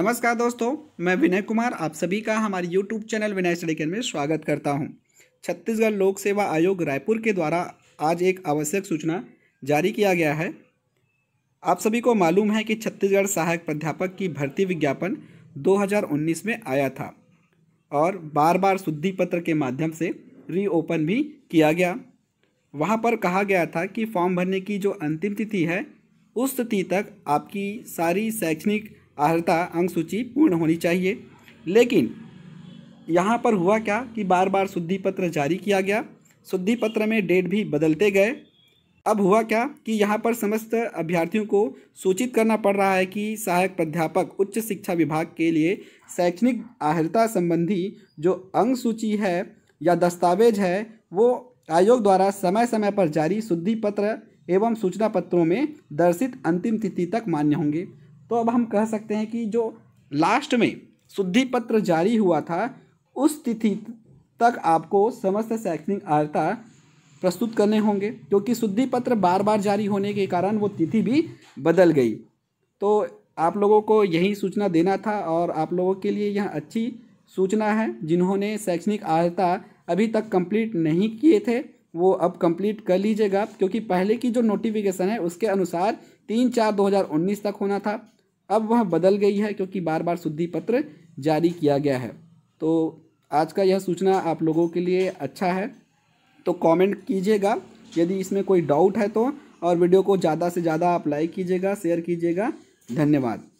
नमस्कार दोस्तों मैं विनय कुमार आप सभी का हमारे यूट्यूब चैनल विनय स्टडी में स्वागत करता हूं छत्तीसगढ़ लोक सेवा आयोग रायपुर के द्वारा आज एक आवश्यक सूचना जारी किया गया है आप सभी को मालूम है कि छत्तीसगढ़ सहायक प्राध्यापक की भर्ती विज्ञापन 2019 में आया था और बार बार शुद्धि पत्र के माध्यम से रीओपन भी किया गया वहाँ पर कहा गया था कि फॉर्म भरने की जो अंतिम तिथि है उस तिथि तक आपकी सारी शैक्षणिक आहरता अंग सूची पूर्ण होनी चाहिए लेकिन यहाँ पर हुआ क्या कि बार बार शुद्धि पत्र जारी किया गया शुद्धि पत्र में डेट भी बदलते गए अब हुआ क्या कि यहाँ पर समस्त अभ्यर्थियों को सूचित करना पड़ रहा है कि सहायक प्राध्यापक उच्च शिक्षा विभाग के लिए शैक्षणिक आहरता संबंधी जो अंग सूची है या दस्तावेज है वो आयोग द्वारा समय समय पर जारी शुद्धि पत्र एवं सूचना पत्रों में दर्शित अंतिम तिथि तक मान्य होंगे तो अब हम कह सकते हैं कि जो लास्ट में शुद्धि पत्र जारी हुआ था उस तिथि तक आपको समस्त शैक्षणिक आर्ता प्रस्तुत करने होंगे क्योंकि शुद्धि पत्र बार बार जारी होने के कारण वो तिथि भी बदल गई तो आप लोगों को यही सूचना देना था और आप लोगों के लिए यह अच्छी सूचना है जिन्होंने शैक्षणिक आर्ता अभी तक कंप्लीट नहीं किए थे वो अब कंप्लीट कर लीजिएगा क्योंकि पहले की जो नोटिफिकेशन है उसके अनुसार तीन चार दो तक होना था अब वह बदल गई है क्योंकि बार बार शुद्धि पत्र जारी किया गया है तो आज का यह सूचना आप लोगों के लिए अच्छा है तो कमेंट कीजिएगा यदि इसमें कोई डाउट है तो और वीडियो को ज़्यादा से ज़्यादा आप लाइक कीजिएगा शेयर कीजिएगा धन्यवाद